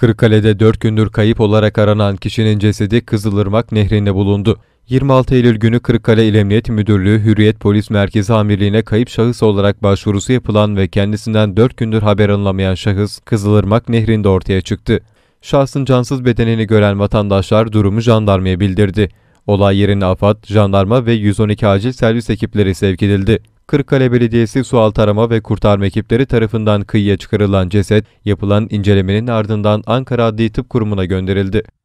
Kırıkkale'de 4 gündür kayıp olarak aranan kişinin cesedi Kızılırmak nehrinde bulundu. 26 Eylül günü Kırıkkale İl Emniyet Müdürlüğü Hürriyet Polis Merkezi Amirliği'ne kayıp şahıs olarak başvurusu yapılan ve kendisinden 4 gündür haber alınamayan şahıs Kızılırmak nehrinde ortaya çıktı. Şahsın cansız bedenini gören vatandaşlar durumu jandarmaya bildirdi. Olay yerine AFAD, jandarma ve 112 acil servis ekipleri sevk edildi. Kırıkkale Belediyesi Sualtı Arama ve Kurtarma ekipleri tarafından kıyıya çıkarılan ceset, yapılan incelemenin ardından Ankara Adli Tıp Kurumu'na gönderildi.